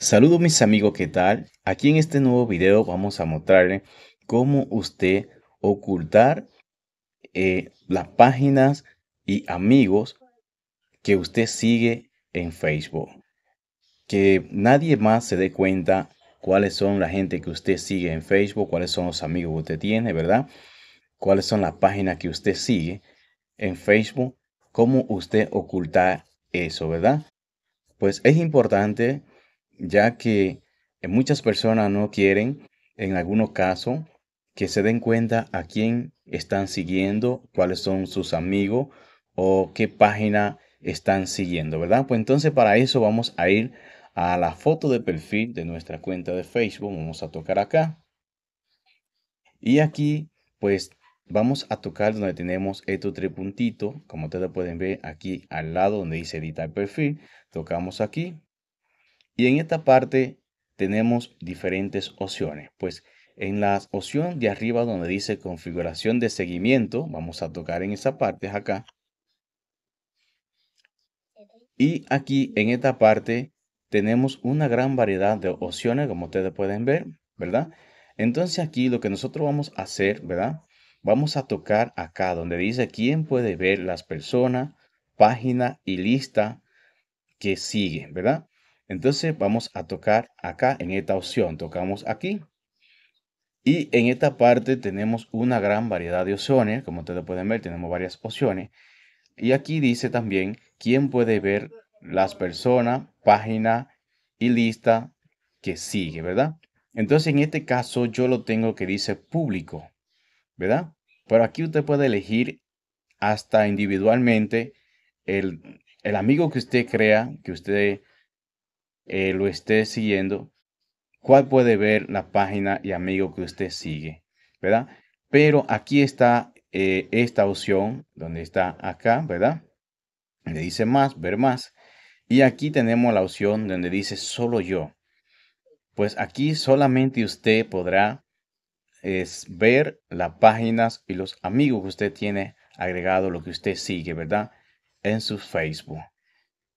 Saludos mis amigos, ¿qué tal? Aquí en este nuevo video vamos a mostrarle cómo usted ocultar eh, las páginas y amigos que usted sigue en Facebook. Que nadie más se dé cuenta cuáles son la gente que usted sigue en Facebook, cuáles son los amigos que usted tiene, ¿verdad? Cuáles son las páginas que usted sigue en Facebook, cómo usted ocultar eso, ¿verdad? Pues es importante ya que eh, muchas personas no quieren, en algunos casos, que se den cuenta a quién están siguiendo, cuáles son sus amigos o qué página están siguiendo, ¿verdad? Pues entonces para eso vamos a ir a la foto de perfil de nuestra cuenta de Facebook. Vamos a tocar acá. Y aquí, pues, vamos a tocar donde tenemos estos tres puntitos. Como ustedes pueden ver aquí al lado donde dice editar perfil. Tocamos aquí. Y en esta parte tenemos diferentes opciones. Pues en la opción de arriba donde dice configuración de seguimiento, vamos a tocar en esa parte acá. Y aquí en esta parte tenemos una gran variedad de opciones como ustedes pueden ver, ¿verdad? Entonces aquí lo que nosotros vamos a hacer, ¿verdad? Vamos a tocar acá donde dice quién puede ver las personas, página y lista que sigue, ¿verdad? Entonces vamos a tocar acá en esta opción. Tocamos aquí. Y en esta parte tenemos una gran variedad de opciones. Como ustedes pueden ver, tenemos varias opciones. Y aquí dice también quién puede ver las personas, página y lista que sigue, ¿verdad? Entonces en este caso yo lo tengo que dice público, ¿verdad? Pero aquí usted puede elegir hasta individualmente el, el amigo que usted crea, que usted eh, lo esté siguiendo, cuál puede ver la página y amigo que usted sigue, ¿verdad? Pero aquí está eh, esta opción, donde está acá, ¿verdad? Le dice más, ver más. Y aquí tenemos la opción donde dice solo yo. Pues aquí solamente usted podrá es ver las páginas y los amigos que usted tiene agregado, lo que usted sigue, ¿verdad? En su Facebook.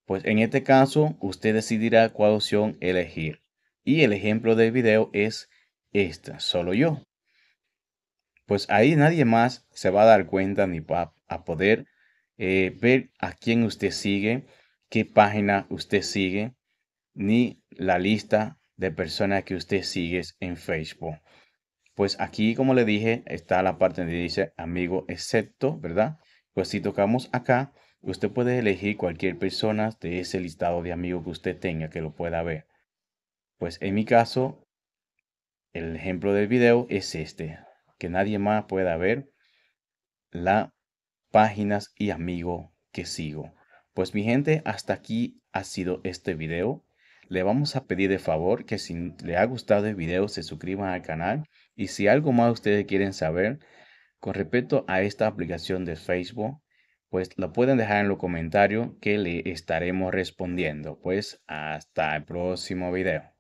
Pues en este caso, usted decidirá cuál opción elegir. Y el ejemplo del video es esta, solo yo. Pues ahí nadie más se va a dar cuenta ni va a poder eh, ver a quién usted sigue, qué página usted sigue, ni la lista de personas que usted sigue en Facebook. Pues aquí, como le dije, está la parte donde dice amigo excepto, ¿verdad? Pues si tocamos acá, Usted puede elegir cualquier persona de ese listado de amigos que usted tenga que lo pueda ver. Pues en mi caso, el ejemplo del video es este, que nadie más pueda ver las páginas y amigos que sigo. Pues mi gente, hasta aquí ha sido este video. Le vamos a pedir de favor que si le ha gustado el video se suscriban al canal y si algo más ustedes quieren saber con respecto a esta aplicación de Facebook, pues lo pueden dejar en los comentarios que le estaremos respondiendo. Pues hasta el próximo video.